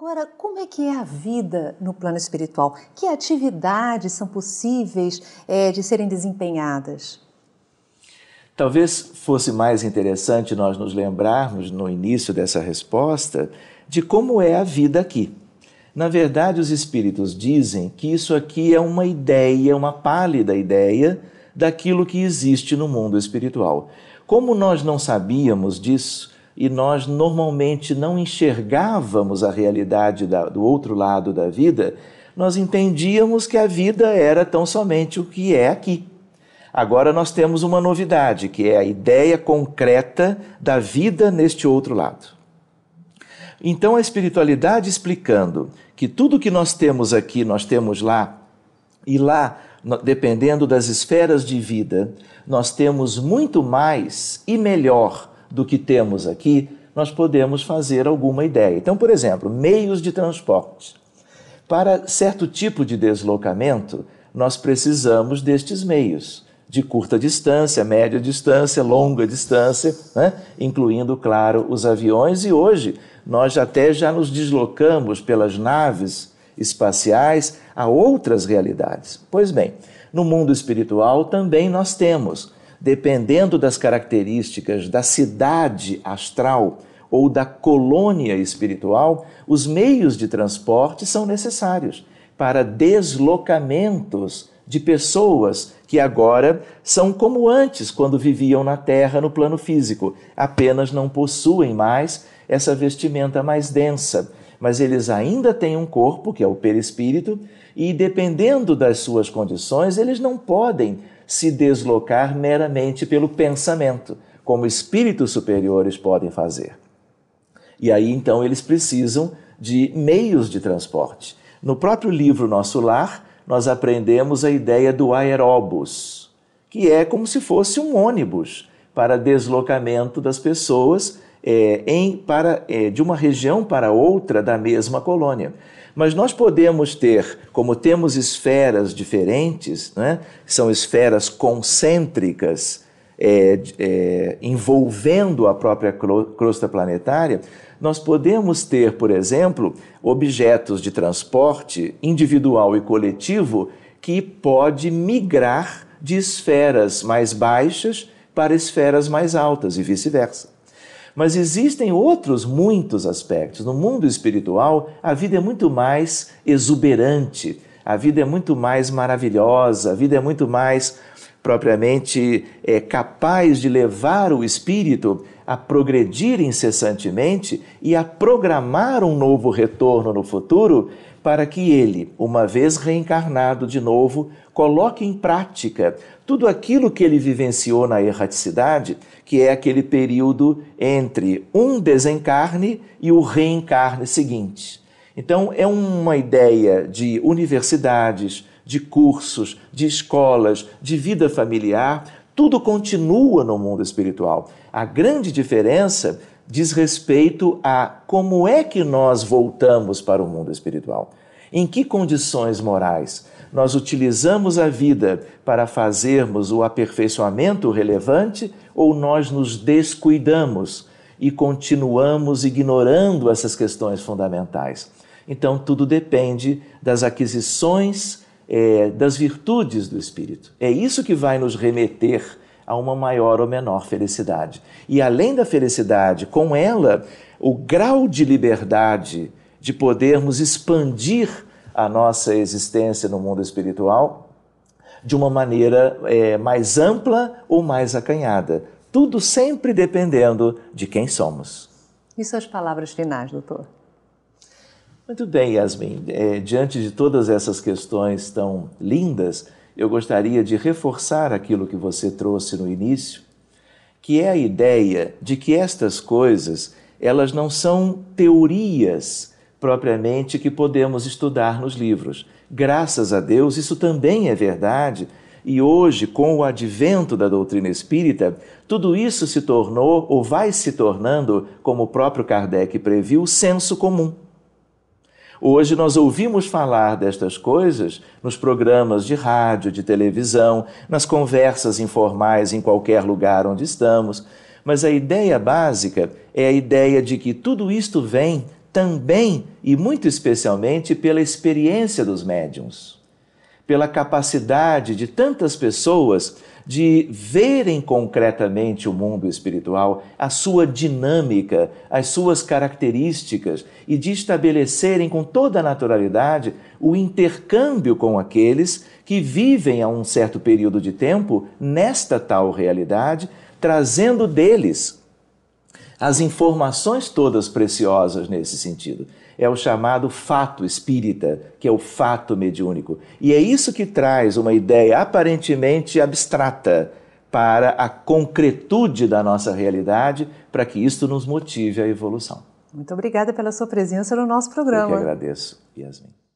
Agora, como é que é a vida no plano espiritual? Que atividades são possíveis é, de serem desempenhadas? Talvez fosse mais interessante nós nos lembrarmos, no início dessa resposta, de como é a vida aqui. Na verdade, os espíritos dizem que isso aqui é uma ideia, uma pálida ideia daquilo que existe no mundo espiritual. Como nós não sabíamos disso, e nós normalmente não enxergávamos a realidade da, do outro lado da vida, nós entendíamos que a vida era tão somente o que é aqui. Agora nós temos uma novidade, que é a ideia concreta da vida neste outro lado. Então a espiritualidade explicando que tudo que nós temos aqui, nós temos lá, e lá, dependendo das esferas de vida, nós temos muito mais e melhor do que temos aqui, nós podemos fazer alguma ideia. Então, por exemplo, meios de transporte. Para certo tipo de deslocamento, nós precisamos destes meios de curta distância, média distância, longa distância, né? incluindo, claro, os aviões. E hoje nós até já nos deslocamos pelas naves espaciais a outras realidades. Pois bem, no mundo espiritual também nós temos dependendo das características da cidade astral ou da colônia espiritual, os meios de transporte são necessários para deslocamentos de pessoas que agora são como antes, quando viviam na Terra no plano físico, apenas não possuem mais essa vestimenta mais densa, mas eles ainda têm um corpo, que é o perispírito, e dependendo das suas condições, eles não podem se deslocar meramente pelo pensamento, como espíritos superiores podem fazer. E aí então eles precisam de meios de transporte. No próprio livro Nosso Lar, nós aprendemos a ideia do aeróbus, que é como se fosse um ônibus para deslocamento das pessoas é, em, para, é, de uma região para outra da mesma colônia. Mas nós podemos ter, como temos esferas diferentes, né? são esferas concêntricas, é, é, envolvendo a própria crosta planetária, nós podemos ter, por exemplo, objetos de transporte individual e coletivo que pode migrar de esferas mais baixas para esferas mais altas e vice-versa. Mas existem outros muitos aspectos. No mundo espiritual, a vida é muito mais exuberante, a vida é muito mais maravilhosa, a vida é muito mais propriamente é, capaz de levar o espírito a progredir incessantemente e a programar um novo retorno no futuro para que ele, uma vez reencarnado de novo, coloque em prática tudo aquilo que ele vivenciou na erraticidade, que é aquele período entre um desencarne e o reencarne seguinte. Então, é uma ideia de universidades, de cursos, de escolas, de vida familiar, tudo continua no mundo espiritual. A grande diferença diz respeito a como é que nós voltamos para o mundo espiritual. Em que condições morais nós utilizamos a vida para fazermos o aperfeiçoamento relevante ou nós nos descuidamos e continuamos ignorando essas questões fundamentais? Então, tudo depende das aquisições, é, das virtudes do Espírito. É isso que vai nos remeter a uma maior ou menor felicidade. E além da felicidade, com ela, o grau de liberdade de podermos expandir a nossa existência no mundo espiritual de uma maneira é, mais ampla ou mais acanhada. Tudo sempre dependendo de quem somos. E suas palavras finais, doutor? Muito bem, Yasmin. É, diante de todas essas questões tão lindas, eu gostaria de reforçar aquilo que você trouxe no início, que é a ideia de que estas coisas, elas não são teorias propriamente que podemos estudar nos livros. Graças a Deus, isso também é verdade. E hoje, com o advento da doutrina espírita, tudo isso se tornou, ou vai se tornando, como o próprio Kardec previu, senso comum. Hoje nós ouvimos falar destas coisas nos programas de rádio, de televisão, nas conversas informais em qualquer lugar onde estamos, mas a ideia básica é a ideia de que tudo isto vem também e muito especialmente pela experiência dos médiums pela capacidade de tantas pessoas de verem concretamente o mundo espiritual, a sua dinâmica, as suas características e de estabelecerem com toda a naturalidade o intercâmbio com aqueles que vivem a um certo período de tempo nesta tal realidade, trazendo deles as informações todas preciosas nesse sentido é o chamado fato espírita, que é o fato mediúnico. E é isso que traz uma ideia aparentemente abstrata para a concretude da nossa realidade, para que isto nos motive à evolução. Muito obrigada pela sua presença no nosso programa. Eu que agradeço, Yasmin.